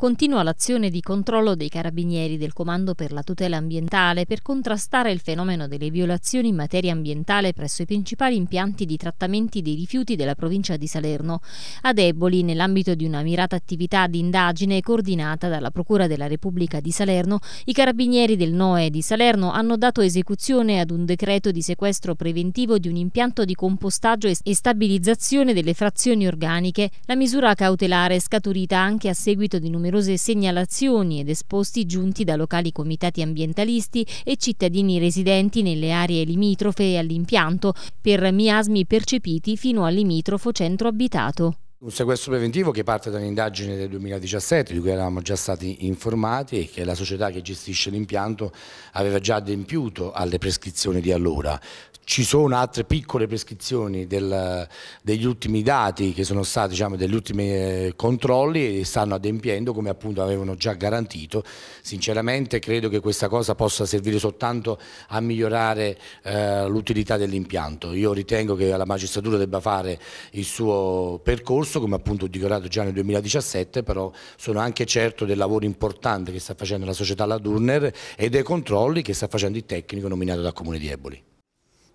Continua l'azione di controllo dei carabinieri del Comando per la tutela ambientale per contrastare il fenomeno delle violazioni in materia ambientale presso i principali impianti di trattamenti dei rifiuti della provincia di Salerno, a Deboli nell'ambito di una mirata attività di indagine coordinata dalla Procura della Repubblica di Salerno, i carabinieri del NOE di Salerno hanno dato esecuzione ad un decreto di sequestro preventivo di un impianto di compostaggio e stabilizzazione delle frazioni organiche, la misura cautelare scaturita anche a seguito di numerosi numerose segnalazioni ed esposti giunti da locali comitati ambientalisti e cittadini residenti nelle aree limitrofe e all'impianto per miasmi percepiti fino al limitrofo centro abitato. Un sequestro preventivo che parte da un'indagine del 2017 di cui eravamo già stati informati e che la società che gestisce l'impianto aveva già adempiuto alle prescrizioni di allora. Ci sono altre piccole prescrizioni del, degli ultimi dati che sono stati, diciamo, degli ultimi eh, controlli e stanno adempiendo come appunto avevano già garantito. Sinceramente credo che questa cosa possa servire soltanto a migliorare eh, l'utilità dell'impianto. Io ritengo che la magistratura debba fare il suo percorso corso, come appunto dichiarato già nel 2017, però sono anche certo del lavoro importante che sta facendo la società La Durner e dei controlli che sta facendo il tecnico nominato dal Comune di Eboli.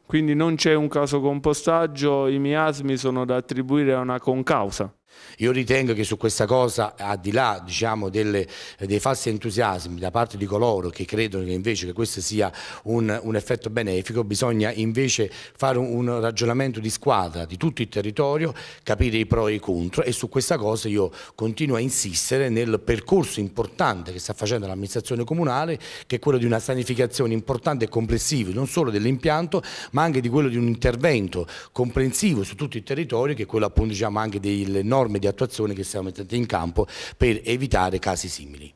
Quindi non c'è un caso compostaggio, i miasmi sono da attribuire a una concausa? Io ritengo che su questa cosa, al di là diciamo, delle, dei falsi entusiasmi da parte di coloro che credono che invece che questo sia un, un effetto benefico, bisogna invece fare un, un, ragionamento di squadra di tutto il territorio, capire i pro e i contro e su questa cosa io continuo a insistere nel percorso importante che sta facendo l'amministrazione comunale, che è quello di una sanificazione importante e complessiva, non solo dell'impianto, ma anche di quello di un intervento comprensivo su tutto il territorio, che è quello appunto diciamo, anche delle norme norme di attuazione che stiamo mettendo in campo per evitare casi simili.